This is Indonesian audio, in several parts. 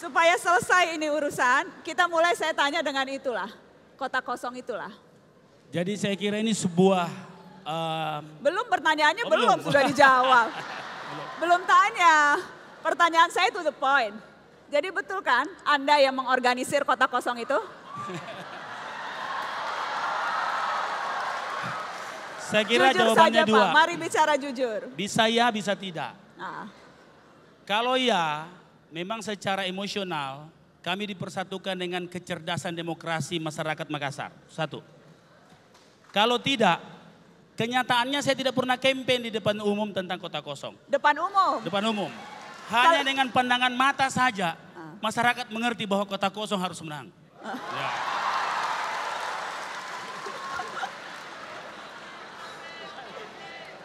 supaya selesai ini urusan, kita mulai saya tanya dengan itulah, kota kosong itulah. Jadi saya kira ini sebuah um... belum pertanyaannya oh, belum. belum sudah dijawab. belum. tanya. Pertanyaan saya itu the point. Jadi betul kan Anda yang mengorganisir kota kosong itu? saya kira jujur jawabannya saja, dua. Pak, mari bicara jujur. Bisa ya, bisa tidak. Nah. Kalau ya, memang secara emosional kami dipersatukan dengan kecerdasan demokrasi masyarakat Makassar. Satu. Kalau tidak, kenyataannya saya tidak pernah kempen di depan umum tentang kota kosong. Depan umum? Depan umum. Hanya Kalo... dengan pandangan mata saja, ah. masyarakat mengerti bahwa kota kosong harus menang. Uh. Ya.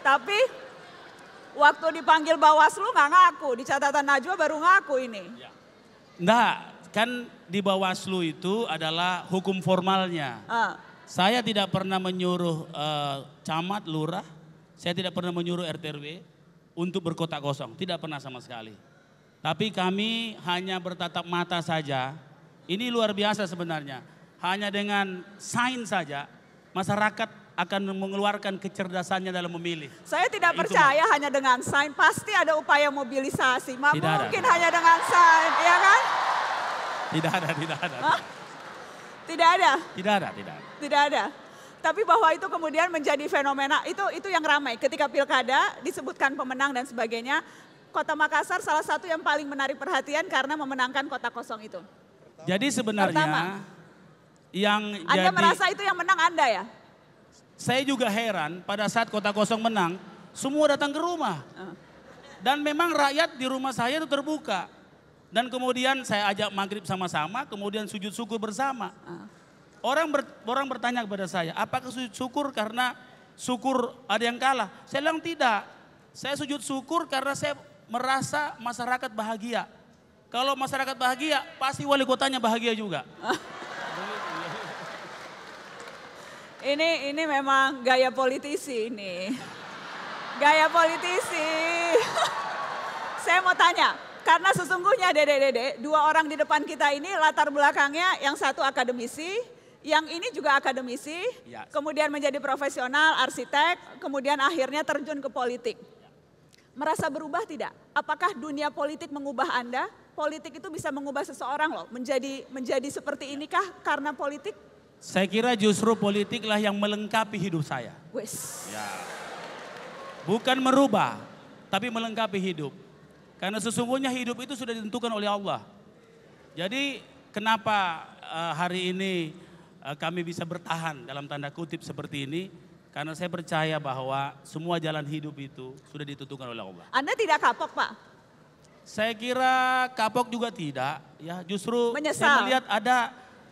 Tapi Waktu dipanggil Bawaslu nggak ngaku, di catatan Najwa baru ngaku ini. Ya. kan di Bawaslu itu adalah hukum formalnya. Uh. Saya tidak pernah menyuruh uh, camat, lurah, saya tidak pernah menyuruh RTRW untuk berkotak kosong, tidak pernah sama sekali. Tapi kami hanya bertatap mata saja. Ini luar biasa sebenarnya. Hanya dengan sign saja masyarakat akan mengeluarkan kecerdasannya dalam memilih. Saya tidak nah, percaya itu. hanya dengan sign, pasti ada upaya mobilisasi. Ma, tidak mungkin ada. hanya dengan sign, ya kan? Tidak ada, tidak ada. Hah? Tidak ada. Tidak ada, tidak ada. Tidak ada. Tapi bahwa itu kemudian menjadi fenomena itu itu yang ramai ketika pilkada disebutkan pemenang dan sebagainya. Kota Makassar salah satu yang paling menarik perhatian karena memenangkan kota kosong itu. Jadi sebenarnya Pertama, yang Anda jadi, merasa itu yang menang Anda ya? Saya juga heran pada saat kota kosong menang, semua datang ke rumah. Dan memang rakyat di rumah saya itu terbuka. Dan kemudian saya ajak maghrib sama-sama, kemudian sujud syukur bersama. Orang ber, orang bertanya kepada saya, apakah sujud syukur karena syukur ada yang kalah? Saya bilang tidak. Saya sujud syukur karena saya merasa masyarakat bahagia. Kalau masyarakat bahagia, pasti wali kotanya bahagia juga. Ini ini memang gaya politisi ini. Gaya politisi. Saya mau tanya, karena sesungguhnya Dede-dede, dua orang di depan kita ini latar belakangnya yang satu akademisi, yang ini juga akademisi, ya. kemudian menjadi profesional, arsitek, kemudian akhirnya terjun ke politik. Merasa berubah tidak? Apakah dunia politik mengubah Anda? Politik itu bisa mengubah seseorang loh, menjadi menjadi seperti inikah karena politik? Saya kira justru politiklah yang melengkapi hidup saya. Wes. Ya. Bukan merubah, tapi melengkapi hidup. Karena sesungguhnya hidup itu sudah ditentukan oleh Allah. Jadi kenapa uh, hari ini uh, kami bisa bertahan dalam tanda kutip seperti ini? Karena saya percaya bahwa semua jalan hidup itu sudah ditentukan oleh Allah. Anda tidak kapok, Pak? Saya kira kapok juga tidak, ya. Justru Menyesal. saya melihat ada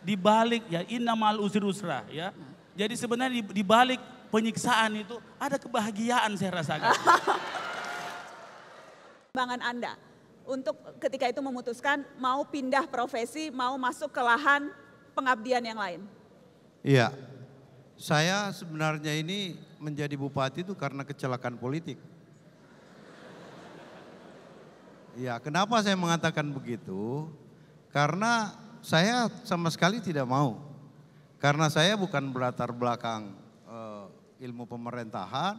di balik ya innamal usir usra ya. Jadi sebenarnya di, balik penyiksaan itu ada kebahagiaan saya rasakan. Bangan Anda untuk ketika itu memutuskan mau pindah profesi, mau masuk ke lahan pengabdian yang lain. Iya. Saya sebenarnya ini menjadi bupati itu karena kecelakaan politik. Iya kenapa saya mengatakan begitu? Karena saya sama sekali tidak mau. Karena saya bukan berlatar belakang uh, ilmu pemerintahan,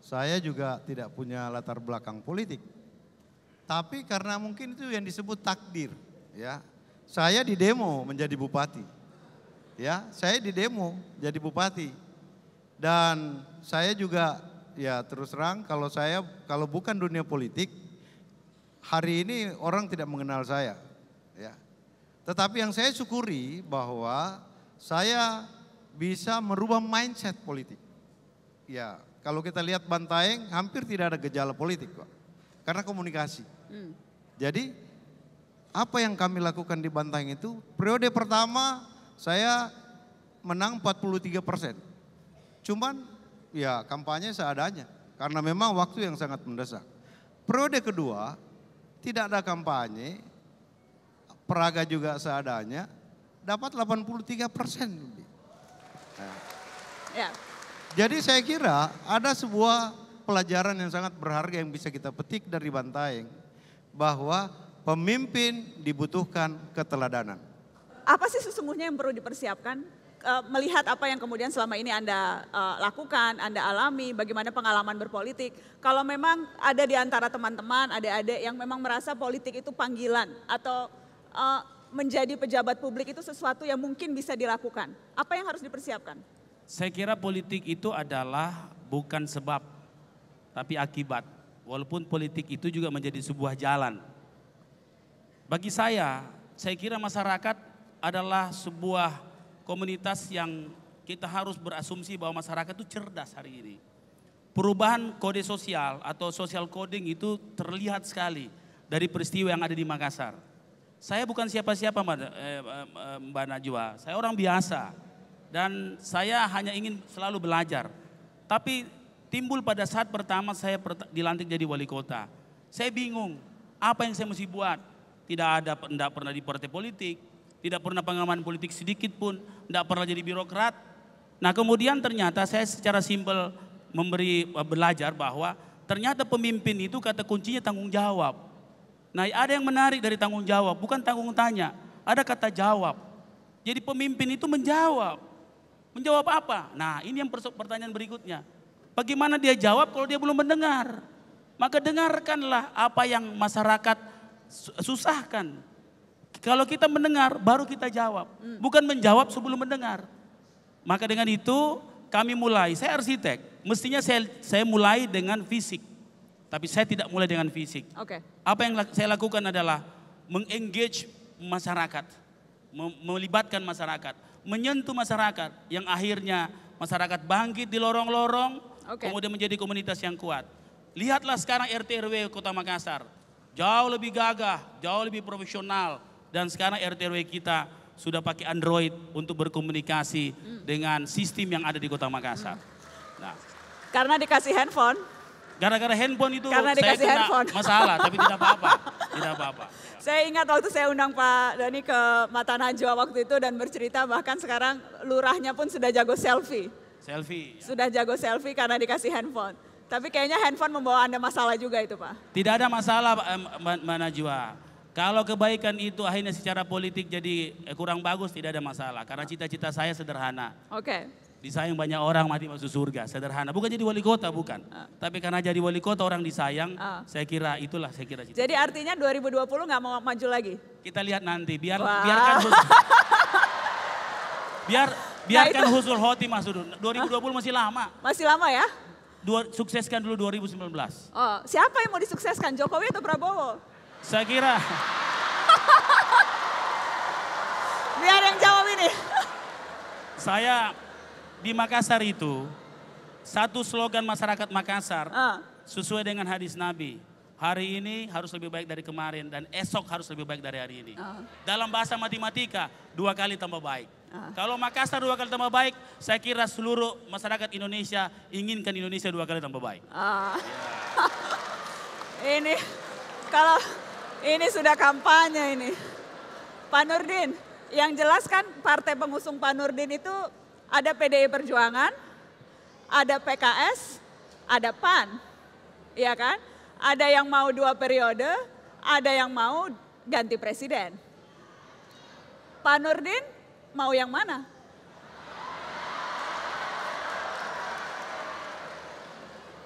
saya juga tidak punya latar belakang politik. Tapi karena mungkin itu yang disebut takdir, ya. Saya di demo menjadi bupati. Ya, saya di demo jadi bupati. Dan saya juga ya terus terang kalau saya kalau bukan dunia politik hari ini orang tidak mengenal saya tetapi yang saya syukuri bahwa saya bisa merubah mindset politik. Ya, kalau kita lihat Bantaeng hampir tidak ada gejala politik, Pak. Karena komunikasi. Hmm. Jadi apa yang kami lakukan di Bantaeng itu periode pertama saya menang 43 persen. Cuman ya kampanye seadanya karena memang waktu yang sangat mendesak. Periode kedua tidak ada kampanye, peraga juga seadanya, dapat 83 persen. Nah. Ya. Jadi saya kira ada sebuah pelajaran yang sangat berharga yang bisa kita petik dari Bantaeng. Bahwa pemimpin dibutuhkan keteladanan. Apa sih sesungguhnya yang perlu dipersiapkan? Melihat apa yang kemudian selama ini Anda eh, lakukan, Anda alami, bagaimana pengalaman berpolitik. Kalau memang ada di antara teman-teman, ada adik yang memang merasa politik itu panggilan atau uh, menjadi pejabat publik itu sesuatu yang mungkin bisa dilakukan? Apa yang harus dipersiapkan? Saya kira politik itu adalah bukan sebab, tapi akibat. Walaupun politik itu juga menjadi sebuah jalan. Bagi saya, saya kira masyarakat adalah sebuah komunitas yang kita harus berasumsi bahwa masyarakat itu cerdas hari ini. Perubahan kode sosial atau social coding itu terlihat sekali dari peristiwa yang ada di Makassar saya bukan siapa-siapa eh, eh, Mbak, Najwa, saya orang biasa. Dan saya hanya ingin selalu belajar. Tapi timbul pada saat pertama saya dilantik jadi wali kota. Saya bingung, apa yang saya mesti buat? Tidak ada, tidak pernah di partai politik, tidak pernah pengalaman politik sedikit pun, tidak pernah jadi birokrat. Nah kemudian ternyata saya secara simpel memberi eh, belajar bahwa ternyata pemimpin itu kata kuncinya tanggung jawab. Nah ada yang menarik dari tanggung jawab, bukan tanggung tanya. Ada kata jawab. Jadi pemimpin itu menjawab. Menjawab apa? Nah ini yang pertanyaan berikutnya. Bagaimana dia jawab kalau dia belum mendengar? Maka dengarkanlah apa yang masyarakat susahkan. Kalau kita mendengar baru kita jawab. Hmm. Bukan menjawab sebelum mendengar. Maka dengan itu kami mulai. Saya arsitek, mestinya saya, saya mulai dengan fisik. Tapi saya tidak mulai dengan fisik. Okay. Apa yang saya lakukan adalah mengengage masyarakat, melibatkan masyarakat, menyentuh masyarakat yang akhirnya masyarakat bangkit di lorong-lorong, okay. kemudian menjadi komunitas yang kuat. Lihatlah sekarang RT RW Kota Makassar, jauh lebih gagah, jauh lebih profesional dan sekarang RT RW kita sudah pakai Android untuk berkomunikasi hmm. dengan sistem yang ada di Kota Makassar. Hmm. Nah, karena dikasih handphone Gara-gara handphone itu Karena saya kena handphone. masalah, tapi tidak apa-apa. Tidak apa-apa. Saya ingat waktu saya undang Pak Dani ke Mata Najwa waktu itu dan bercerita bahkan sekarang lurahnya pun sudah jago selfie. Selfie. Ya. Sudah jago selfie karena dikasih handphone. Tapi kayaknya handphone membawa Anda masalah juga itu Pak. Tidak ada masalah Mbak Najwa. Kalau kebaikan itu akhirnya secara politik jadi eh, kurang bagus tidak ada masalah. Karena cita-cita saya sederhana. Oke. Okay. Disayang banyak orang mati masuk surga, sederhana. Bukan jadi wali kota, bukan. Uh. Tapi karena jadi wali kota orang disayang, uh. saya kira itulah saya kira. Cita. Jadi artinya 2020 nggak mau maju lagi? Kita lihat nanti, biar wow. biarkan biar nah, biarkan nah husul hoti masuk dulu. 2020 uh. masih lama. Masih lama ya? Dua, sukseskan dulu 2019. Oh, siapa yang mau disukseskan? Jokowi atau Prabowo? Saya kira. biar yang jawab ini. saya di Makassar itu satu slogan masyarakat Makassar uh. sesuai dengan hadis Nabi. Hari ini harus lebih baik dari kemarin dan esok harus lebih baik dari hari ini. Uh. Dalam bahasa matematika dua kali tambah baik. Uh. Kalau Makassar dua kali tambah baik, saya kira seluruh masyarakat Indonesia inginkan Indonesia dua kali tambah baik. Uh. ini kalau ini sudah kampanye ini. Pak Nurdin, yang jelas kan partai pengusung Pak Nurdin itu ada PDI Perjuangan, ada PKS, ada PAN. Iya kan? Ada yang mau dua periode, ada yang mau ganti presiden. Pak Nurdin mau yang mana?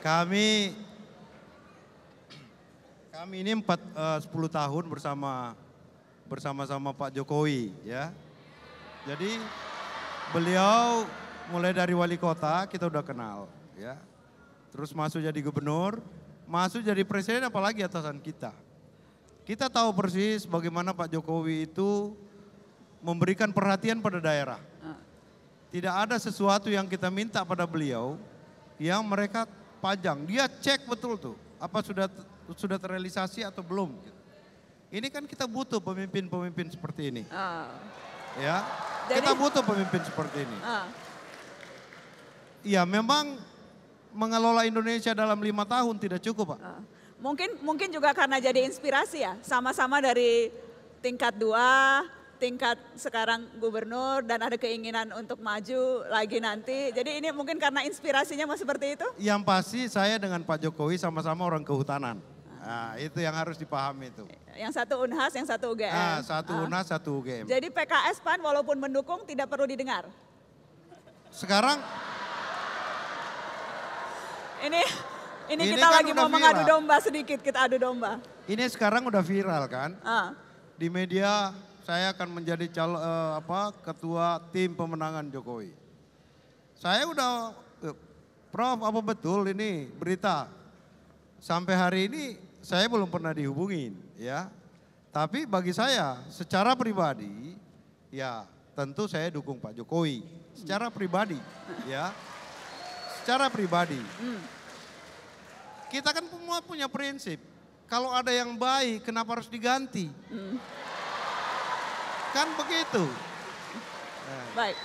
Kami kami ini 4 uh, 10 tahun bersama bersama-sama Pak Jokowi ya. Jadi Beliau mulai dari wali kota kita udah kenal ya. Terus masuk jadi gubernur, masuk jadi presiden apalagi atasan kita. Kita tahu persis bagaimana Pak Jokowi itu memberikan perhatian pada daerah. Ah. Tidak ada sesuatu yang kita minta pada beliau yang mereka pajang. Dia cek betul tuh apa sudah sudah terrealisasi atau belum. Gitu. Ini kan kita butuh pemimpin-pemimpin seperti ini. Oh. Ya. Jadi, kita butuh pemimpin seperti ini. Uh. memang mengelola Indonesia dalam lima tahun tidak cukup Pak. Uh. Mungkin mungkin juga karena jadi inspirasi ya, sama-sama dari tingkat dua, tingkat sekarang gubernur dan ada keinginan untuk maju lagi nanti. Jadi ini mungkin karena inspirasinya mau seperti itu? Yang pasti saya dengan Pak Jokowi sama-sama orang kehutanan. Nah, itu yang harus dipahami itu. Yang satu Unhas, yang satu UGM. Ah, satu ah. Unhas, satu UGM. Jadi PKS PAN walaupun mendukung tidak perlu didengar. Sekarang ini ini, ini kita kan lagi mau mengadu domba sedikit, kita adu domba. Ini sekarang udah viral kan? Ah. Di media saya akan menjadi calo, eh, apa ketua tim pemenangan Jokowi. Saya udah eh, Prof, apa betul ini berita? Sampai hari ini saya belum pernah dihubungin ya. Tapi bagi saya secara pribadi ya tentu saya dukung Pak Jokowi secara pribadi ya. Secara pribadi. Kita kan semua punya prinsip. Kalau ada yang baik kenapa harus diganti? Kan begitu. Baik.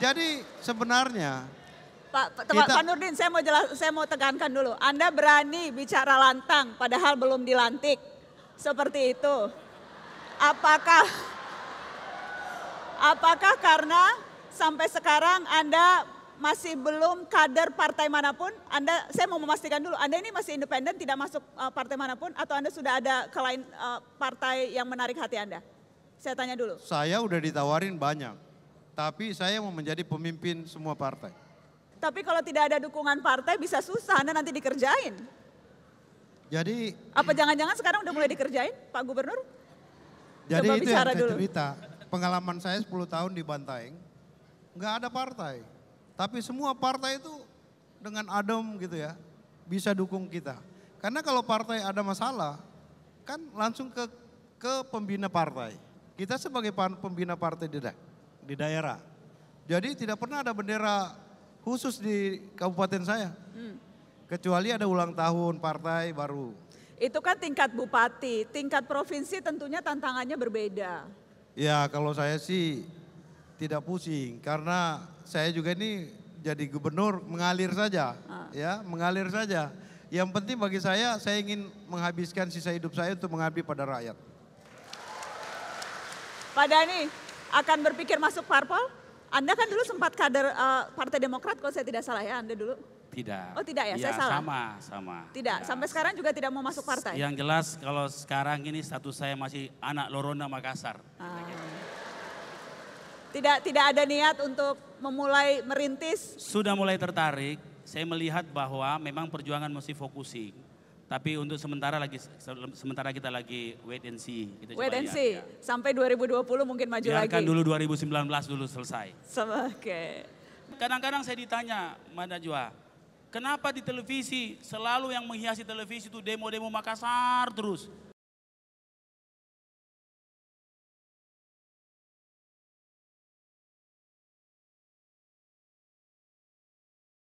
Jadi sebenarnya Pak, Pak, Pak Nurdin, saya mau jelas, saya mau tekankan dulu. Anda berani bicara lantang, padahal belum dilantik, seperti itu. Apakah, apakah karena sampai sekarang Anda masih belum kader partai manapun? Anda, saya mau memastikan dulu, Anda ini masih independen, tidak masuk uh, partai manapun, atau Anda sudah ada kelain uh, partai yang menarik hati Anda? Saya tanya dulu. Saya udah ditawarin banyak, tapi saya mau menjadi pemimpin semua partai. Tapi kalau tidak ada dukungan partai bisa susah Anda nanti dikerjain. Jadi apa jangan-jangan sekarang udah mulai dikerjain Pak Gubernur? Jadi Coba itu bicara yang saya dulu. cerita. Pengalaman saya 10 tahun di Bantaeng, nggak ada partai. Tapi semua partai itu dengan adem gitu ya, bisa dukung kita. Karena kalau partai ada masalah, kan langsung ke ke pembina partai. Kita sebagai pembina partai di, di daerah. Jadi tidak pernah ada bendera khusus di kabupaten saya. Hmm. Kecuali ada ulang tahun partai baru. Itu kan tingkat bupati, tingkat provinsi tentunya tantangannya berbeda. Ya kalau saya sih tidak pusing karena saya juga ini jadi gubernur mengalir saja, ah. ya mengalir saja. Yang penting bagi saya, saya ingin menghabiskan sisa hidup saya untuk mengabdi pada rakyat. Pak Dani, akan berpikir masuk parpol? Anda kan dulu sempat kader uh, Partai Demokrat kalau saya tidak salah ya Anda dulu. Tidak. Oh tidak ya, ya saya salah. Sama, sama. Tidak, ya. sampai sekarang juga tidak mau masuk partai. Yang jelas kalau sekarang ini status saya masih anak Lorona Makassar. Ah. Tidak, tidak ada niat untuk memulai merintis. Sudah mulai tertarik. Saya melihat bahwa memang perjuangan mesti fokusing. Tapi untuk sementara lagi sementara kita lagi wait and see. Kita gitu, wait and lihat, see. Ya. Sampai 2020 mungkin maju Biarkan lagi. Biarkan dulu 2019 dulu selesai. Oke. Okay. Kadang-kadang saya ditanya, mana Jua, kenapa di televisi selalu yang menghiasi televisi itu demo-demo Makassar terus?